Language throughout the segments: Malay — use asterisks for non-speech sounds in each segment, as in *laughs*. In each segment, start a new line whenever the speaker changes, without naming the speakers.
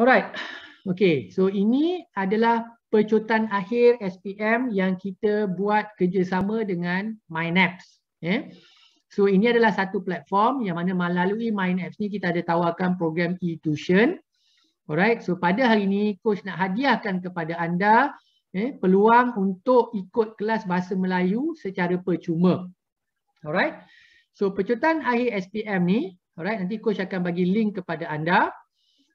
Alright. Okay. So ini adalah pecutan akhir SPM yang kita buat kerjasama dengan MyNaps. Yeah. So ini adalah satu platform yang mana melalui MyNaps ni kita ada tawarkan program e tuition Alright. So pada hari ini coach nak hadiahkan kepada anda eh, peluang untuk ikut kelas Bahasa Melayu secara percuma. Alright. So pecutan akhir SPM ni, alright nanti coach akan bagi link kepada anda.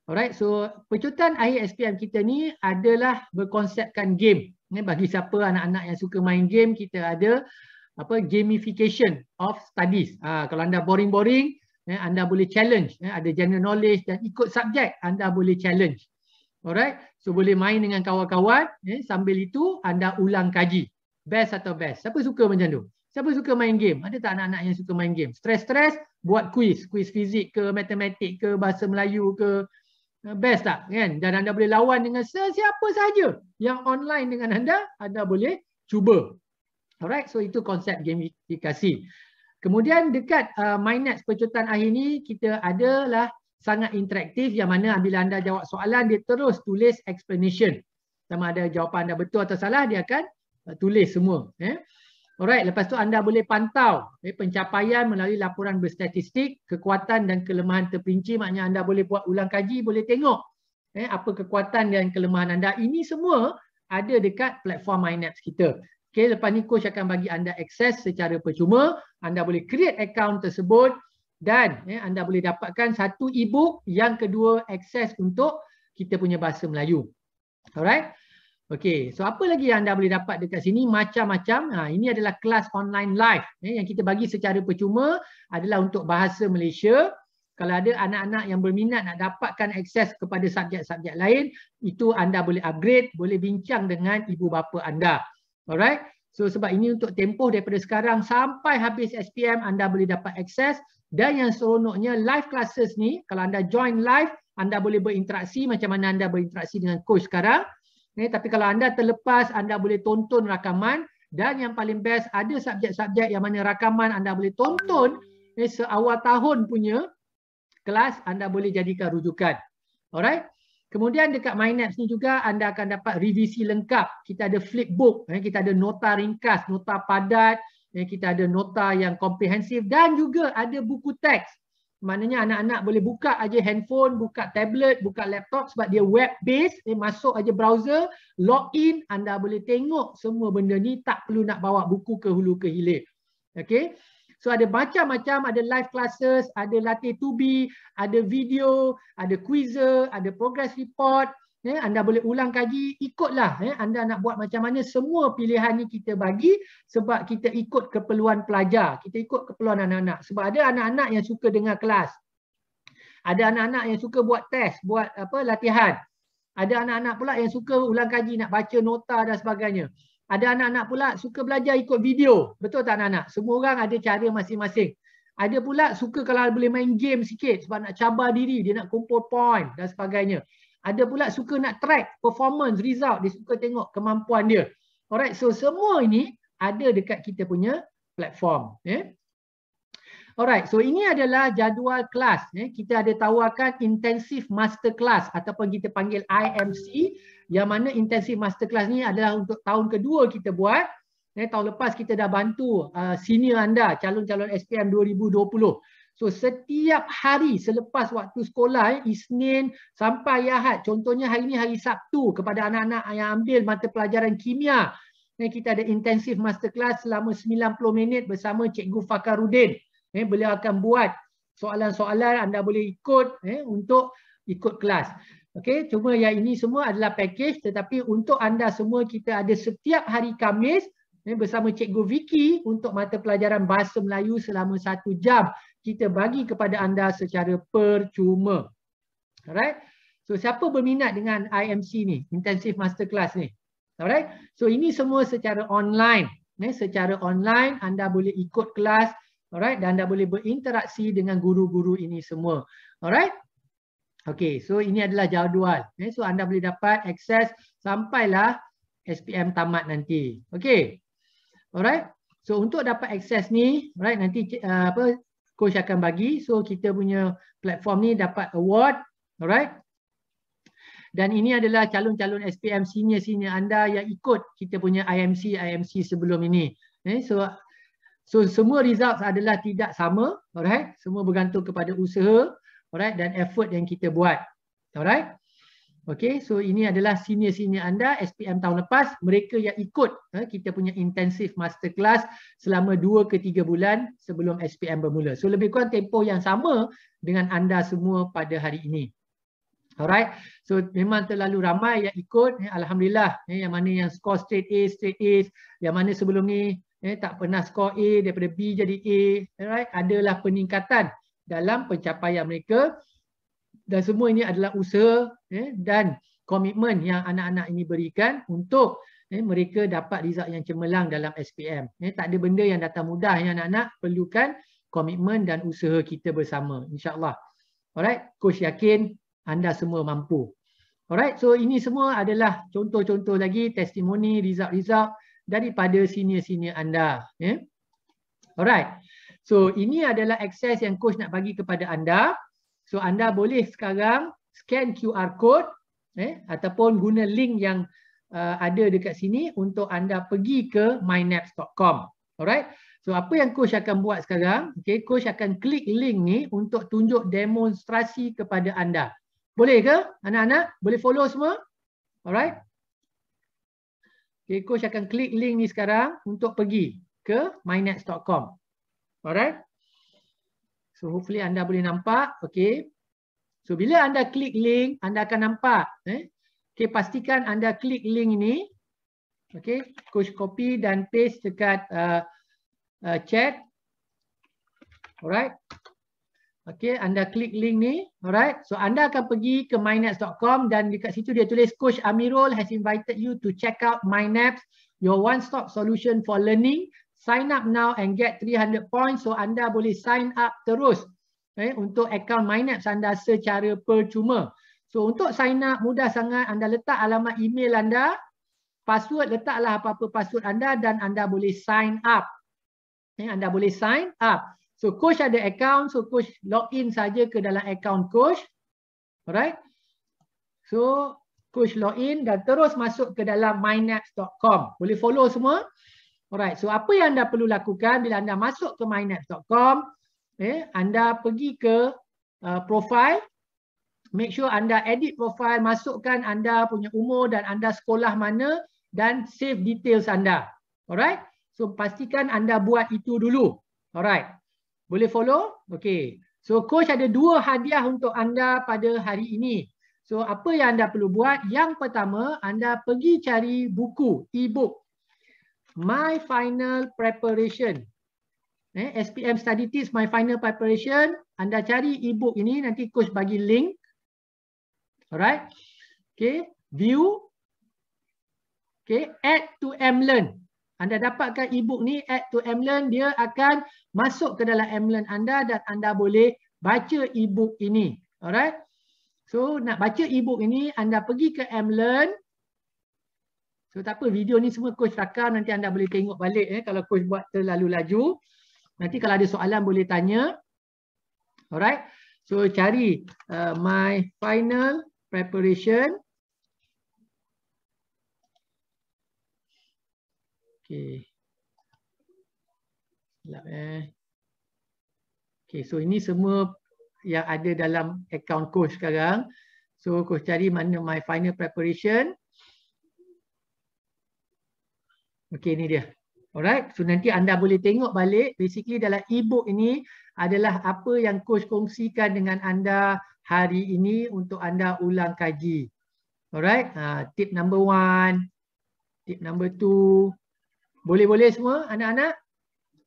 Alright, so pecutan akhir SPM kita ni adalah berkonsepkan game. Ini bagi siapa anak-anak yang suka main game, kita ada apa gamification of studies. Ha, kalau anda boring-boring, eh, anda boleh challenge. Eh, ada general knowledge dan ikut subjek, anda boleh challenge. Alright, so boleh main dengan kawan-kawan. Eh, sambil itu, anda ulang kaji. Best atau best. Siapa suka macam tu? Siapa suka main game? Ada tak anak-anak yang suka main game? Stress-stress, buat quiz. Quiz fizik ke, matematik ke, bahasa Melayu ke. Eh, best tak kan dan anda boleh lawan dengan sesiapa saja yang online dengan anda anda boleh cuba alright so itu konsep gamifikasi kemudian dekat uh, mynet percutan akhir ni kita adalah sangat interaktif yang mana bila anda jawab soalan dia terus tulis explanation sama ada jawapan anda betul atau salah dia akan uh, tulis semua eh? Alright, lepas tu anda boleh pantau okay, eh, pencapaian melalui laporan berstatistik, kekuatan dan kelemahan terperinci. Maknanya anda boleh buat ulang kaji, boleh tengok okay, eh, apa kekuatan dan kelemahan anda. Ini semua ada dekat platform MyNaps kita. Okay, lepas ni coach akan bagi anda akses secara percuma. Anda boleh create account tersebut dan okay, eh, anda boleh dapatkan satu e-book. Yang kedua, akses untuk kita punya bahasa Melayu. Alright. Okey, so apa lagi yang anda boleh dapat dekat sini? Macam-macam. Ha, ini adalah kelas online live eh, yang kita bagi secara percuma adalah untuk bahasa Malaysia. Kalau ada anak-anak yang berminat nak dapatkan akses kepada subjek-subjek lain, itu anda boleh upgrade, boleh bincang dengan ibu bapa anda. Alright? So sebab ini untuk tempoh daripada sekarang sampai habis SPM anda boleh dapat akses dan yang seronoknya live classes ni kalau anda join live anda boleh berinteraksi macam mana anda berinteraksi dengan coach sekarang Okay, eh, tapi kalau anda terlepas, anda boleh tonton rakaman. Dan yang paling best, ada subjek-subjek yang mana rakaman anda boleh tonton okay, eh, seawal tahun punya kelas, anda boleh jadikan rujukan. Alright. Kemudian dekat MyNaps ni juga anda akan dapat revisi lengkap. Kita ada flipbook, eh, kita ada nota ringkas, nota padat, kita ada nota yang komprehensif dan juga ada buku teks maknanya anak-anak boleh buka aja handphone, buka tablet, buka laptop sebab dia web based, dia masuk aja browser, log in, anda boleh tengok semua benda ni tak perlu nak bawa buku ke hulu ke hilir. Okay. So ada macam-macam, ada live classes, ada latih be, ada video, ada quizzer, ada progress report, eh, anda boleh ulang kaji ikutlah eh, anda nak buat macam mana semua pilihan ni kita bagi sebab kita ikut keperluan pelajar kita ikut keperluan anak-anak sebab ada anak-anak yang suka dengar kelas ada anak-anak yang suka buat test buat apa latihan ada anak-anak pula yang suka ulang kaji nak baca nota dan sebagainya ada anak-anak pula suka belajar ikut video betul tak anak-anak semua orang ada cara masing-masing ada pula suka kalau boleh main game sikit sebab nak cabar diri, dia nak kumpul point dan sebagainya. Ada pula suka nak track performance, result. Dia suka tengok kemampuan dia. Alright, so semua ini ada dekat kita punya platform. Eh? Alright, so ini adalah jadual kelas. Eh? Kita ada tawarkan intensive masterclass ataupun kita panggil IMC. Yang mana intensive masterclass ni adalah untuk tahun kedua kita buat. Eh, tahun lepas kita dah bantu uh, senior anda calon-calon SPM 2020. So setiap hari selepas waktu sekolah eh, Isnin sampai Ahad contohnya hari ini hari Sabtu kepada anak-anak yang ambil mata pelajaran kimia eh, kita ada intensif masterclass selama 90 minit bersama Cikgu Fakarudin. Eh, beliau akan buat soalan-soalan anda boleh ikut eh, untuk ikut kelas. Okey, cuma yang ini semua adalah package tetapi untuk anda semua kita ada setiap hari Kamis eh, bersama Cikgu Vicky untuk mata pelajaran Bahasa Melayu selama satu jam kita bagi kepada anda secara percuma. Alright. So siapa berminat dengan IMC ni, intensive masterclass ni? Alright. So ini semua secara online. Ni eh, secara online anda boleh ikut kelas, alright dan anda boleh berinteraksi dengan guru-guru ini semua. Alright. Okay, so ini adalah jadual. ni eh, so anda boleh dapat akses sampailah SPM tamat nanti. Okay, alright. So untuk dapat akses ni, alright nanti uh, apa coach akan bagi so kita punya platform ni dapat award alright dan ini adalah calon-calon SPM senior-senior anda yang ikut kita punya IMC IMC sebelum ini eh, so so semua results adalah tidak sama alright semua bergantung kepada usaha alright dan effort yang kita buat alright Okay, so ini adalah senior-senior anda SPM tahun lepas. Mereka yang ikut ha, kita punya intensif masterclass selama 2 ke 3 bulan sebelum SPM bermula. So lebih kurang tempoh yang sama dengan anda semua pada hari ini. Alright, so memang terlalu ramai yang ikut. Eh, Alhamdulillah, eh, yang mana yang score straight A, straight A, yang mana sebelum ni eh, tak pernah score A daripada B jadi A. Alright, adalah peningkatan dalam pencapaian mereka dan semua ini adalah usaha eh, dan komitmen yang anak-anak ini berikan untuk eh, mereka dapat result yang cemerlang dalam SPM. Eh, ya, tak ada benda yang datang mudah yang anak-anak perlukan komitmen dan usaha kita bersama. InsyaAllah. Alright, coach yakin anda semua mampu. Alright, so ini semua adalah contoh-contoh lagi testimoni result-result daripada senior-senior anda. Eh? Alright, so ini adalah akses yang coach nak bagi kepada anda. So anda boleh sekarang scan QR code eh, ataupun guna link yang uh, ada dekat sini untuk anda pergi ke mynaps.com. Alright. So apa yang coach akan buat sekarang? Okay, coach akan klik link ni untuk tunjuk demonstrasi kepada anda. Boleh ke anak-anak? Boleh follow semua? Alright. Okay, coach akan klik link ni sekarang untuk pergi ke mynaps.com. Alright. So hopefully anda boleh nampak. Okay. So bila anda klik link, anda akan nampak. Eh? Okay, pastikan anda klik link ini. Okay, coach copy dan paste dekat uh, uh, chat. Alright. Okay, anda klik link ni. Alright. So anda akan pergi ke mynaps.com dan dekat situ dia tulis Coach Amirul has invited you to check out MyNaps, your one-stop solution for learning sign up now and get 300 points so anda boleh sign up terus eh, untuk akaun MyNaps anda secara percuma. So untuk sign up mudah sangat anda letak alamat email anda, password letaklah apa-apa password anda dan anda boleh sign up. Eh, anda boleh sign up. So coach ada account so coach log in saja ke dalam account coach. Alright. So coach log in dan terus masuk ke dalam mynaps.com. Boleh follow semua? Alright, so apa yang anda perlu lakukan bila anda masuk ke mynaps.com, eh, anda pergi ke uh, profile, make sure anda edit profile, masukkan anda punya umur dan anda sekolah mana dan save details anda. Alright, so pastikan anda buat itu dulu. Alright, boleh follow? Okay, so coach ada dua hadiah untuk anda pada hari ini. So apa yang anda perlu buat? Yang pertama, anda pergi cari buku, e-book my final preparation. Eh, SPM study tips my final preparation. Anda cari ebook ini nanti coach bagi link. Alright. Okay. View. Okay. Add to MLearn. Anda dapatkan ebook ni add to MLearn. Dia akan masuk ke dalam MLearn anda dan anda boleh baca ebook ini. Alright. So nak baca ebook ini anda pergi ke MLearn. So tak apa video ni semua coach rakam nanti anda boleh tengok balik eh kalau coach buat terlalu laju. Nanti kalau ada soalan boleh tanya. Alright. So cari uh, my final preparation. Okay. Silap eh. Okay so ini semua yang ada dalam account coach sekarang. So coach cari mana my final preparation. Okey ni dia. Alright. So nanti anda boleh tengok balik basically dalam ebook ini adalah apa yang coach kongsikan dengan anda hari ini untuk anda ulang kaji. Alright. Uh, tip number one. Tip number two. Boleh-boleh semua anak-anak?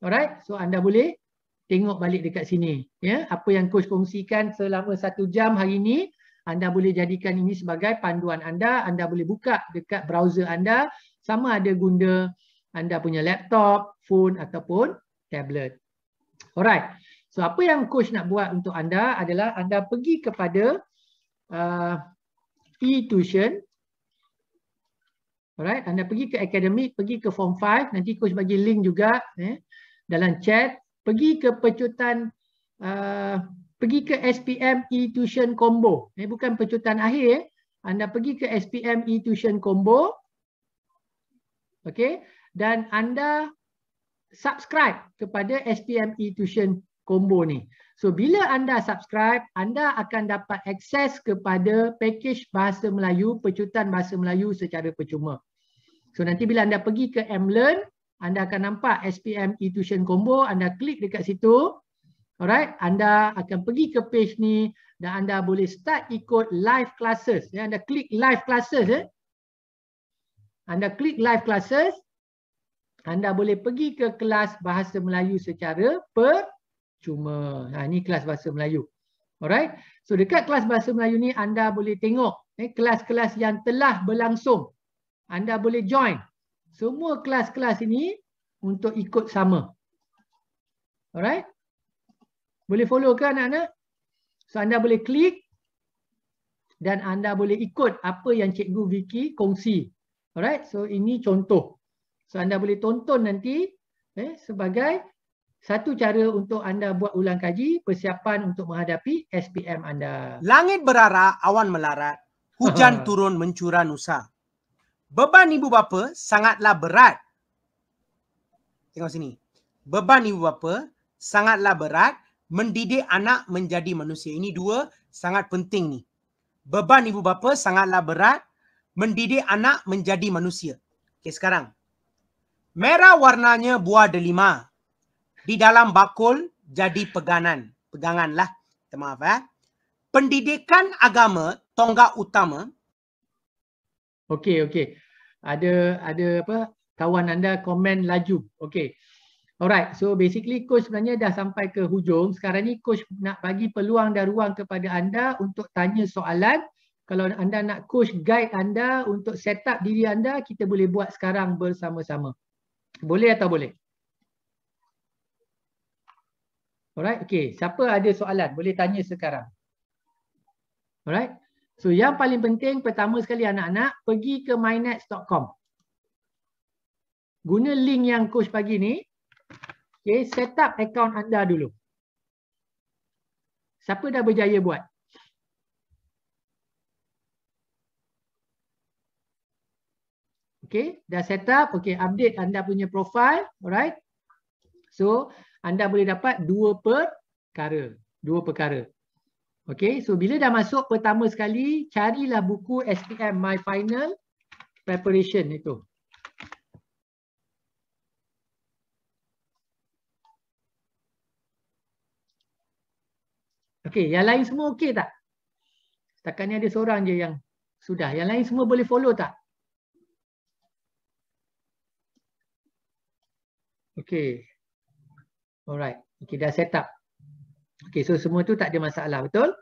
Alright. So anda boleh tengok balik dekat sini. ya yeah? Apa yang coach kongsikan selama satu jam hari ini anda boleh jadikan ini sebagai panduan anda. Anda boleh buka dekat browser anda sama ada guna anda punya laptop, phone ataupun tablet. Alright. So apa yang coach nak buat untuk anda adalah anda pergi kepada uh, e-tuition. Alright, anda pergi ke akademik, pergi ke form 5, nanti coach bagi link juga eh, dalam chat. Pergi ke pecutan, uh, pergi ke SPM e-tuition combo. Eh, bukan pecutan akhir, eh. anda pergi ke SPM e-tuition combo okey dan anda subscribe kepada SPM E tuition combo ni so bila anda subscribe anda akan dapat akses kepada package bahasa Melayu pecutan bahasa Melayu secara percuma so nanti bila anda pergi ke Mlearn anda akan nampak SPM E tuition combo anda klik dekat situ alright anda akan pergi ke page ni dan anda boleh start ikut live classes ya anda klik live classes eh. Anda klik live classes, anda boleh pergi ke kelas Bahasa Melayu secara percuma. Nah, ha, ini kelas Bahasa Melayu. Alright. So dekat kelas Bahasa Melayu ni anda boleh tengok eh, kelas-kelas eh, yang telah berlangsung. Anda boleh join semua kelas-kelas ini untuk ikut sama. Alright. Boleh follow ke anak-anak? So anda boleh klik dan anda boleh ikut apa yang Cikgu Vicky kongsi Alright, so ini contoh. So anda boleh tonton nanti eh, sebagai satu cara untuk anda buat ulang kaji persiapan untuk menghadapi SPM anda. Langit berarak, awan melarat, hujan ah. turun mencurah nusa. Beban ibu bapa sangatlah berat. Tengok sini. Beban ibu bapa sangatlah berat mendidik anak menjadi manusia. Ini dua sangat penting ni. Beban ibu bapa sangatlah berat mendidik anak menjadi manusia. Okey sekarang. Merah warnanya buah delima. Di dalam bakul jadi peganan. Peganganlah. Maaf ya. Eh. Pendidikan agama tonggak utama. Okey okey. Ada ada apa? Kawan anda komen laju. Okey. Alright, so basically coach sebenarnya dah sampai ke hujung. Sekarang ni coach nak bagi peluang dan ruang kepada anda untuk tanya soalan kalau anda nak coach guide anda untuk set up diri anda, kita boleh buat sekarang bersama-sama. Boleh atau boleh? Alright, okay. Siapa ada soalan? Boleh tanya sekarang. Alright. So yang paling penting pertama sekali anak-anak pergi ke mynets.com. Guna link yang coach pagi ni. Okay, set up account anda dulu. Siapa dah berjaya buat? Okay, dah set up. Okay, update anda punya profile. Alright. So, anda boleh dapat dua perkara. Dua perkara. Okay, so bila dah masuk pertama sekali, carilah buku SPM My Final Preparation itu. Okay, yang lain semua okay tak? Setakat ni ada seorang je yang sudah. Yang lain semua boleh follow tak? Okay. Alright. Okay dah set up. Okay so semua tu tak ada masalah betul?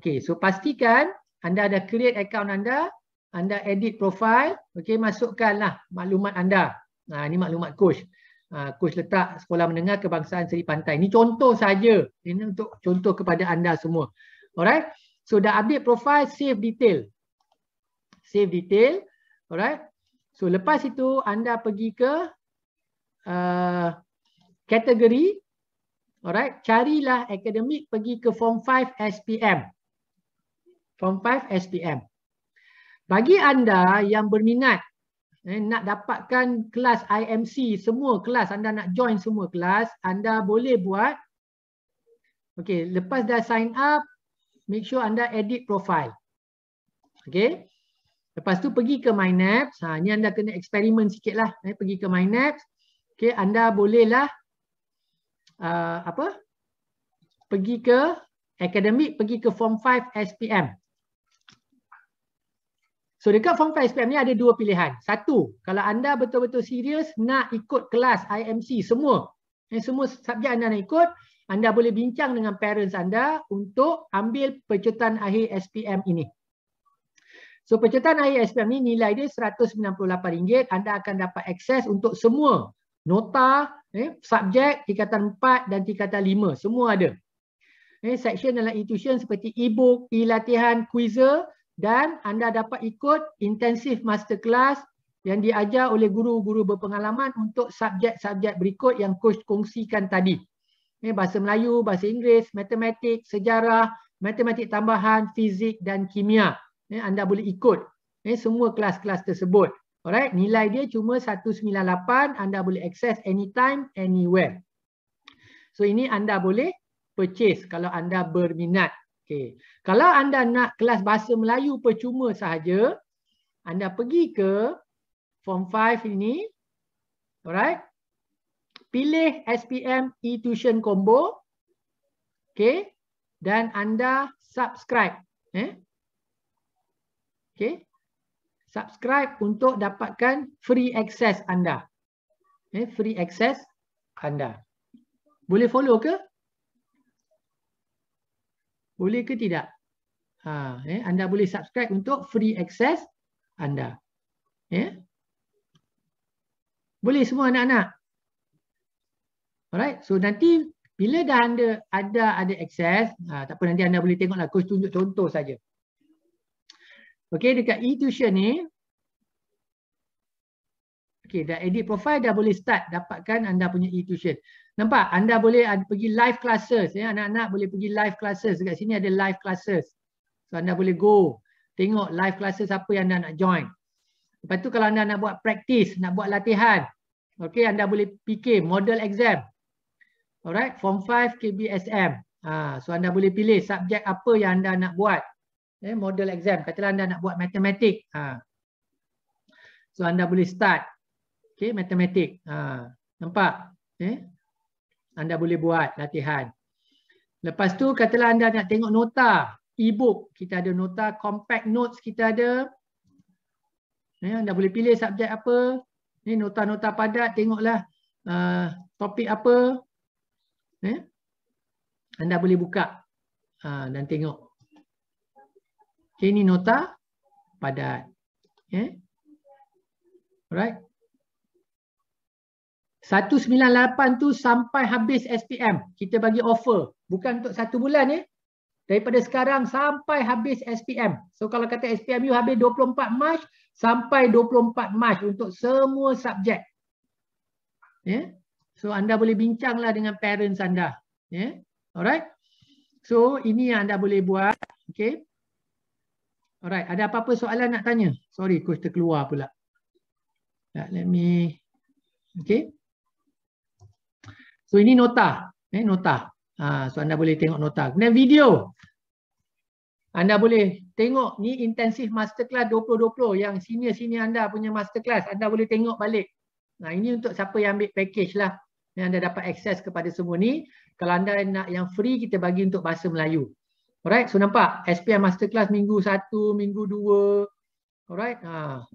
Okay so pastikan anda ada create account anda. Anda edit profile. Okay masukkanlah maklumat anda. Nah, ini maklumat coach. Uh, coach letak sekolah menengah kebangsaan Seri Pantai. Ini contoh saja. Ini untuk contoh kepada anda semua. Alright. So dah update profile save detail. Save detail. Alright. So lepas itu anda pergi ke kategori uh, alright carilah akademik pergi ke form 5 SPM form 5 SPM bagi anda yang berminat eh, nak dapatkan kelas IMC semua kelas anda nak join semua kelas anda boleh buat okey lepas dah sign up make sure anda edit profile okey lepas tu pergi ke MyNaps ha ni anda kena eksperimen lah. eh pergi ke MyNaps okay, anda bolehlah uh, apa pergi ke akademik, pergi ke Form 5 SPM. So dekat Form 5 SPM ni ada dua pilihan. Satu, kalau anda betul-betul serius nak ikut kelas IMC semua, eh, semua subjek anda nak ikut, anda boleh bincang dengan parents anda untuk ambil pecutan akhir SPM ini. So pecutan akhir SPM ni nilai dia RM198. Anda akan dapat akses untuk semua nota, eh, subjek, tingkatan 4 dan tingkatan 5. Semua ada. Eh, section dalam intuition seperti e-book, e-latihan, quizzer dan anda dapat ikut intensif masterclass yang diajar oleh guru-guru berpengalaman untuk subjek-subjek berikut yang coach kongsikan tadi. Eh, bahasa Melayu, bahasa Inggeris, matematik, sejarah, matematik tambahan, fizik dan kimia. Eh, anda boleh ikut eh, semua kelas-kelas tersebut. Alright, nilai dia cuma 198, anda boleh access anytime, anywhere. So ini anda boleh purchase kalau anda berminat. Okay. Kalau anda nak kelas Bahasa Melayu percuma sahaja, anda pergi ke Form 5 ini. Alright. Pilih SPM e-tuition combo. Okay. Dan anda subscribe. Eh? Okay subscribe untuk dapatkan free access anda. Eh, free access anda. Boleh follow ke? Boleh ke tidak? Ha, eh, anda boleh subscribe untuk free access anda. Eh? Boleh semua anak-anak? Alright, so nanti bila dah anda ada ada access, ha, tak apa nanti anda boleh tengoklah coach tunjuk contoh saja. Okey dekat e-tuition ni Okey dah edit profile dah boleh start dapatkan anda punya e-tuition. Nampak anda boleh pergi live classes ya anak-anak boleh pergi live classes dekat sini ada live classes. So anda boleh go tengok live classes apa yang anda nak join. Lepas tu kalau anda nak buat praktis, nak buat latihan, okey anda boleh fikir model exam. Alright, form 5 KBSM. Ha, ah, so anda boleh pilih subjek apa yang anda nak buat eh, model exam. Katalah anda nak buat matematik. Ha. So anda boleh start okay, matematik. Ha. Nampak? Eh? Anda boleh buat latihan. Lepas tu katalah anda nak tengok nota. E-book. Kita ada nota. Compact notes kita ada. Eh, anda boleh pilih subjek apa. Ni nota-nota padat. Tengoklah uh, topik apa. Eh? Anda boleh buka uh, dan tengok. Okay, ini nota padat. Okay. Ya? Alright. 198 tu sampai habis SPM. Kita bagi offer. Bukan untuk satu bulan ya. Eh. Daripada sekarang sampai habis SPM. So kalau kata SPM you habis 24 Mac sampai 24 Mac untuk semua subjek. Yeah. So anda boleh bincanglah dengan parents anda. Yeah. Alright. So ini yang anda boleh buat. Okay. Alright, ada apa-apa soalan nak tanya? Sorry, coach terkeluar pula. Nah, let me Okay. So ini nota, eh nota. Ha, so anda boleh tengok nota. Kemudian video. Anda boleh tengok ni intensif masterclass 2020 yang senior-senior anda punya masterclass, anda boleh tengok balik. Nah, ini untuk siapa yang ambil package lah. Yang anda dapat akses kepada semua ni. Kalau anda nak yang free, kita bagi untuk bahasa Melayu. Alright, so nampak SPM masterclass minggu 1, minggu 2. Alright. Ha.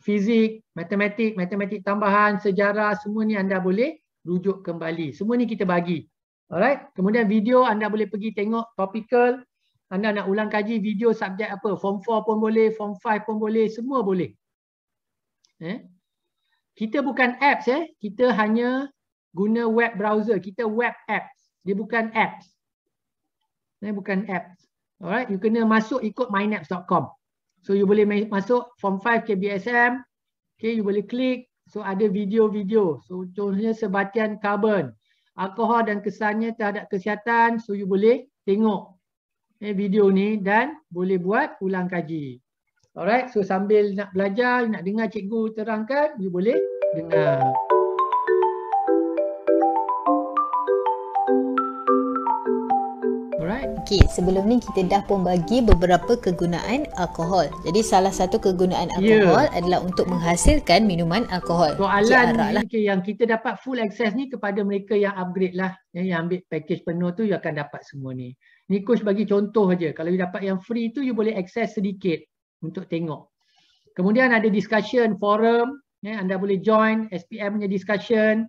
Fizik, matematik, matematik tambahan, sejarah, semua ni anda boleh rujuk kembali. Semua ni kita bagi. Alright. Kemudian video anda boleh pergi tengok topical. Anda nak ulang kaji video subjek apa. Form 4 pun boleh, form 5 pun boleh, semua boleh. Eh? Kita bukan apps eh. Kita hanya guna web browser. Kita web apps. Dia bukan apps. Ini eh, bukan app, Alright, you kena masuk ikut mynaps.com. So you boleh masuk form 5 KBSM. Okay, you boleh klik. So ada video-video. So contohnya sebatian karbon, alkohol dan kesannya terhadap kesihatan. So you boleh tengok eh, video ni dan boleh buat ulang kaji. Alright, so sambil nak belajar, nak dengar cikgu terangkan, you boleh dengar. Yeah. Okey, sebelum ni kita dah pun bagi beberapa kegunaan alkohol. Jadi salah satu kegunaan ya. alkohol yeah. adalah untuk menghasilkan minuman alkohol. Soalan ni lah. okay, yang kita dapat full access ni kepada mereka yang upgrade lah. Ya, yang ambil package penuh tu, you akan dapat semua ni. Ni coach bagi contoh aja. Kalau you dapat yang free tu, you boleh access sedikit untuk tengok. Kemudian ada discussion forum. Ya, anda boleh join SPM punya discussion.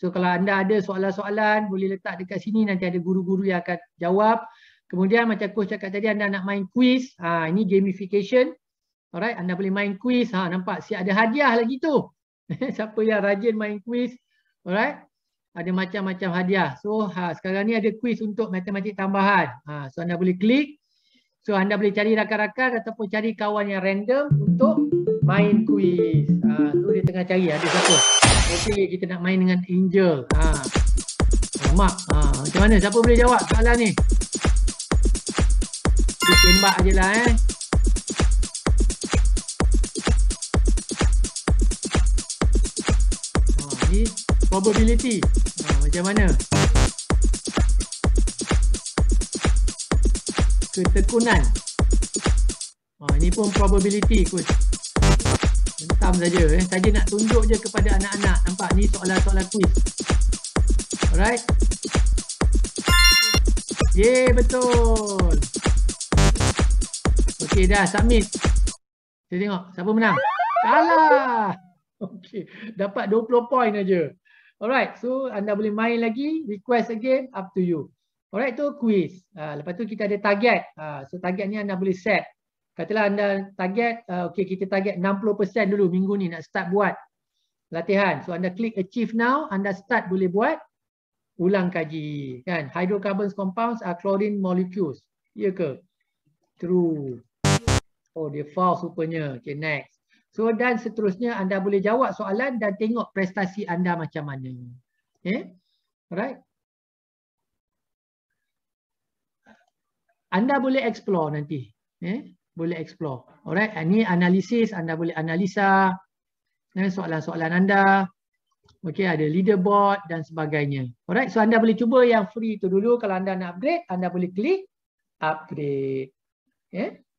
So kalau anda ada soalan-soalan boleh letak dekat sini nanti ada guru-guru yang akan jawab. Kemudian macam coach cakap tadi anda nak main quiz. Ha, ini gamification. Alright, anda boleh main quiz. Ha, nampak si ada hadiah lagi tu. *laughs* Siapa yang rajin main quiz. Alright. Ada macam-macam hadiah. So ha, sekarang ni ada quiz untuk matematik tambahan. Ha, so anda boleh klik. So anda boleh cari rakan-rakan ataupun cari kawan yang random untuk main quiz. Ha, so dia tengah cari ada satu. Okey, kita nak main dengan Angel. Ha. Mak, ha. macam mana? Siapa boleh jawab soalan ni? Kita tembak je lah eh. Ha, ni probability. Ha, macam mana? Ketekunan. Ha, ni pun probability kot faham saja eh. Saja nak tunjuk je kepada anak-anak. Nampak ni soalan-soalan quiz. Alright. Ye, betul. Okey dah submit. Kita tengok siapa menang. Kalah. Okey, dapat 20 point aja. Alright, so anda boleh main lagi, request again up to you. Alright, tu quiz. Uh, lepas tu kita ada target. Uh, so target ni anda boleh set. Katalah anda target, uh, okay, kita target 60% dulu minggu ni nak start buat latihan. So anda klik achieve now, anda start boleh buat ulang kaji. Kan? Hydrocarbons compounds are chlorine molecules. Ya ke? True. Oh dia false supanya. Okay next. So dan seterusnya anda boleh jawab soalan dan tengok prestasi anda macam mana. Okay. Alright. Anda boleh explore nanti. Okay boleh explore. Alright, ini analisis anda boleh analisa eh, soalan-soalan anda. Okay, ada leaderboard dan sebagainya. Alright, so anda boleh cuba yang free itu dulu. Kalau anda nak upgrade, anda boleh klik upgrade. Okay. Ya?